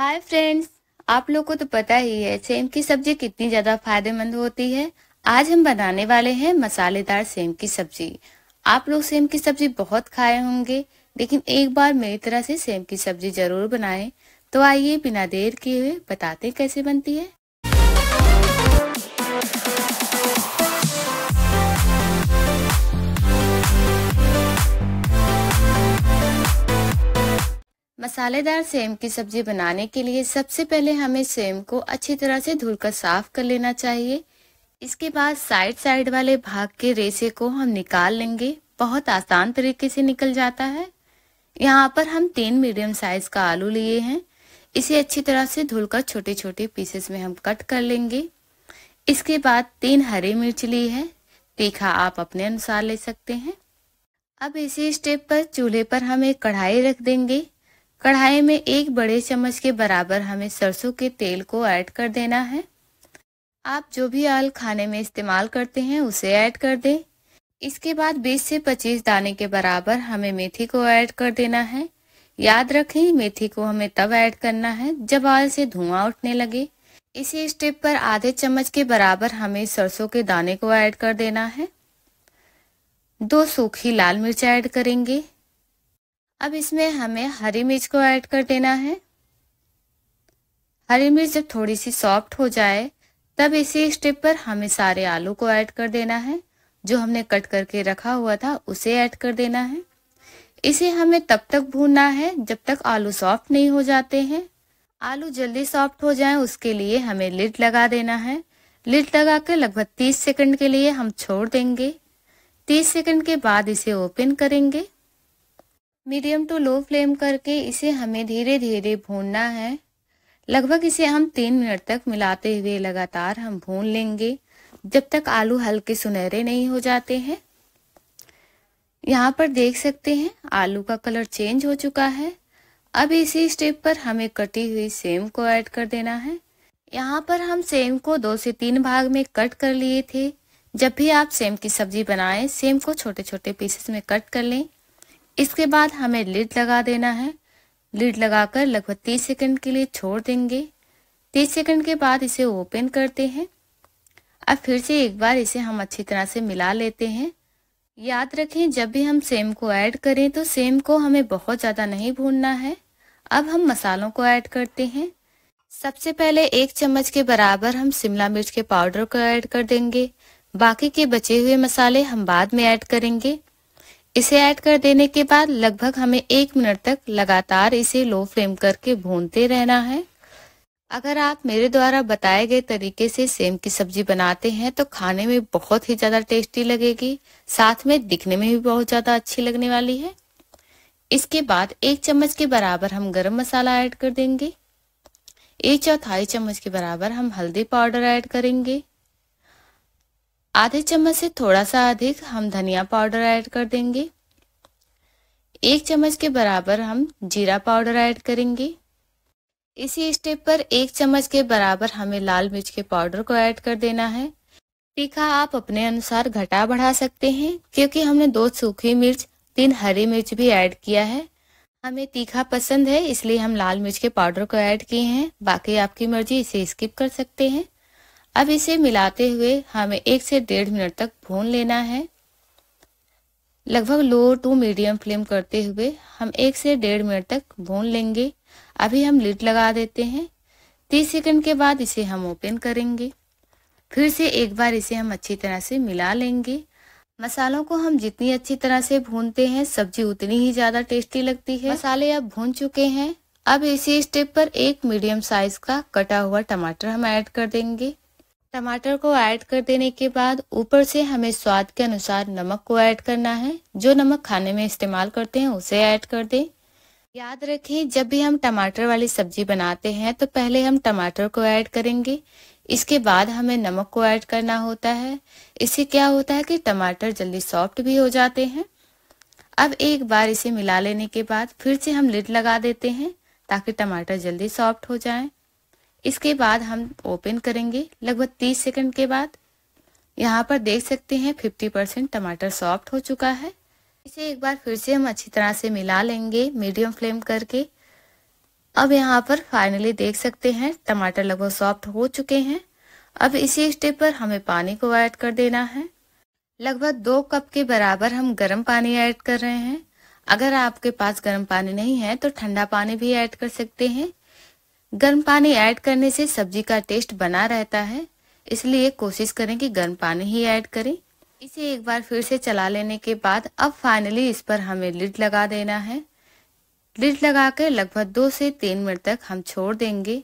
Hi friends आप लोग को तो पता ही है सेम की सब्जी कितनी ज़्यादा फायदेमंद होती है आज हम बनाने वाले हैं मसालेदार सेम की सब्जी आप लोग सेम की सब्जी बहुत खाए होंगे लेकिन एक बार मेरी तरह से सेम की सब्जी जरूर बनाएं तो आइए बिना देर किए हुए बताते कैसे बनती है मसालेदार सेम की सब्जी बनाने के लिए सबसे पहले हमें सेम को अच्छी तरह से धुलकर साफ कर लेना चाहिए इसके बाद साइड साइड वाले भाग के रेसे को हम निकाल लेंगे बहुत आसान तरीके से निकल जाता है यहाँ पर हम तीन मीडियम साइज का आलू लिए हैं इसे अच्छी तरह से धुलकर छोटे छोटे पीसेस में हम कट कर लेंगे इसके बाद तीन हरी मिर्च ली है तीखा आप अपने अनुसार ले सकते हैं अब इसी स्टेप पर चूल्हे पर हम एक कढ़ाई रख देंगे कढ़ाई में एक बड़े चम्मच के बराबर हमें सरसों के तेल को ऐड कर देना है आप जो भी आल खाने में इस्तेमाल करते हैं उसे ऐड कर दें इसके बाद 20 से 25 दाने के बराबर हमें मेथी को ऐड कर देना है याद रखें मेथी को हमें तब ऐड करना है जब आल से धुआं उठने लगे इसी स्टेप पर आधे चम्मच के बराबर हमें सरसों के दाने को ऐड कर देना है दो सूखी लाल मिर्च ऐड करेंगे अब इसमें हमें हरी मिर्च को ऐड कर देना है हरी मिर्च जब थोड़ी सी सॉफ्ट हो जाए तब इसी स्टेप पर हमें सारे आलू को ऐड कर देना है जो हमने कट करके रखा हुआ था उसे ऐड कर देना है इसे हमें तब तक भूनना है जब तक आलू सॉफ्ट नहीं हो जाते हैं आलू जल्दी सॉफ्ट हो जाए उसके लिए हमें लिड लगा देना है लिड लगा कर लगभग तीस सेकंड के लिए हम छोड़ देंगे तीस सेकंड के बाद इसे ओपन करेंगे मीडियम टू लो फ्लेम करके इसे हमें धीरे धीरे भूनना है लगभग इसे हम तीन मिनट तक मिलाते हुए लगातार हम भून लेंगे जब तक आलू हल्के सुनहरे नहीं हो जाते हैं यहाँ पर देख सकते हैं आलू का कलर चेंज हो चुका है अब इसी स्टेप पर हमें कटी हुई सेम को ऐड कर देना है यहाँ पर हम सेम को दो से तीन भाग में कट कर लिए थे जब भी आप सेम की सब्जी बनाएं सेम को छोटे छोटे पीसेस में कट कर लें इसके बाद हमें लिड लगा देना है लिड लगाकर लगभग तीस सेकंड के लिए छोड़ देंगे तीस सेकंड के बाद इसे ओपन करते हैं अब फिर से एक बार इसे हम अच्छी तरह से मिला लेते हैं याद रखें जब भी हम सेम को ऐड करें तो सेम को हमें बहुत ज़्यादा नहीं भूनना है अब हम मसालों को ऐड करते हैं सबसे पहले एक चम्मच के बराबर हम शिमला मिर्च के पाउडर को ऐड कर देंगे बाकी के बचे हुए मसाले हम बाद में ऐड करेंगे इसे ऐड कर देने के बाद लगभग हमें एक मिनट तक लगातार इसे लो फ्लेम करके भूनते रहना है अगर आप मेरे द्वारा बताए गए तरीके से सेम की सब्जी बनाते हैं तो खाने में बहुत ही ज़्यादा टेस्टी लगेगी साथ में दिखने में भी बहुत ज़्यादा अच्छी लगने वाली है इसके बाद एक चम्मच के बराबर हम गरम मसाला ऐड कर देंगे एक चौथाई चम्मच के बराबर हम हल्दी पाउडर ऐड करेंगे आधे चम्मच से थोड़ा सा अधिक हम धनिया पाउडर ऐड कर देंगे एक चम्मच के बराबर हम जीरा पाउडर ऐड करेंगे इसी स्टेप पर एक चम्मच के बराबर हमें लाल मिर्च के पाउडर को ऐड कर देना है तीखा आप अपने अनुसार घटा बढ़ा सकते हैं क्योंकि हमने दो सूखी मिर्च तीन हरी मिर्च भी ऐड किया है हमें तीखा पसंद है इसलिए हम लाल मिर्च के पाउडर को ऐड किए हैं बाकी आपकी मर्जी इसे स्किप कर सकते हैं अब इसे मिलाते हुए हमें एक से डेढ़ मिनट तक भून लेना है लगभग लो टू मीडियम फ्लेम करते हुए हम एक से डेढ़ मिनट तक भून लेंगे अभी हम लिट लगा देते हैं तीस सेकंड के बाद इसे हम ओपन करेंगे फिर से एक बार इसे हम अच्छी तरह से मिला लेंगे मसालों को हम जितनी अच्छी तरह से भूनते हैं सब्जी उतनी ही ज़्यादा टेस्टी लगती है मसाले अब भून चुके हैं अब इसी स्टेप पर एक मीडियम साइज का कटा हुआ टमाटर हम ऐड कर देंगे टमाटर को ऐड कर देने के बाद ऊपर से हमें स्वाद के अनुसार नमक को ऐड करना है जो नमक खाने में इस्तेमाल करते हैं उसे ऐड कर दें याद रखें जब भी हम टमाटर वाली सब्जी बनाते हैं तो पहले हम टमाटर को ऐड करेंगे इसके बाद हमें नमक को ऐड करना होता है इससे क्या होता है कि टमाटर जल्दी सॉफ्ट भी हो जाते हैं अब एक बार इसे मिला लेने के बाद फिर से हम लिड लगा देते हैं ताकि टमाटर जल्दी सॉफ्ट हो जाएं। इसके बाद हम ओपन करेंगे लगभग 30 सेकंड के बाद यहाँ पर देख सकते हैं 50 परसेंट टमाटर सॉफ्ट हो चुका है इसे एक बार फिर से हम अच्छी तरह से मिला लेंगे मीडियम फ्लेम करके अब यहाँ पर फाइनली देख सकते हैं टमाटर लगभग सॉफ्ट हो चुके हैं अब इसी स्टेप पर हमें पानी को ऐड कर देना है लगभग दो कप के बराबर हम गर्म पानी ऐड कर रहे हैं अगर आपके पास गर्म पानी नहीं है तो ठंडा पानी भी ऐड कर सकते हैं गर्म पानी ऐड करने से सब्जी का टेस्ट बना रहता है इसलिए कोशिश करें कि गर्म पानी ही ऐड करें इसे एक बार फिर से चला लेने के बाद अब फाइनली इस पर हमें लिड लगा देना है लिड लगा कर लगभग दो से तीन मिनट तक हम छोड़ देंगे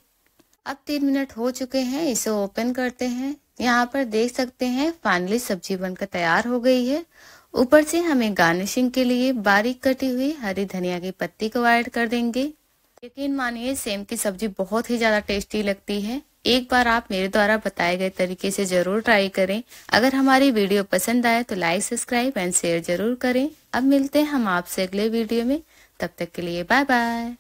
अब तीन मिनट हो चुके हैं इसे ओपन करते हैं यहाँ पर देख सकते हैं फाइनली सब्जी बनकर तैयार हो गई है ऊपर से हमें गार्निशिंग के लिए बारीक कटी हुई हरी धनिया की पत्ती को ऐड कर देंगे यकीन मानिए सेम की सब्जी बहुत ही ज़्यादा टेस्टी लगती है एक बार आप मेरे द्वारा बताए गए तरीके से जरूर ट्राई करें अगर हमारी वीडियो पसंद आए तो लाइक सब्सक्राइब एंड शेयर जरूर करें अब मिलते हैं हम आपसे अगले वीडियो में तब तक के लिए बाय बाय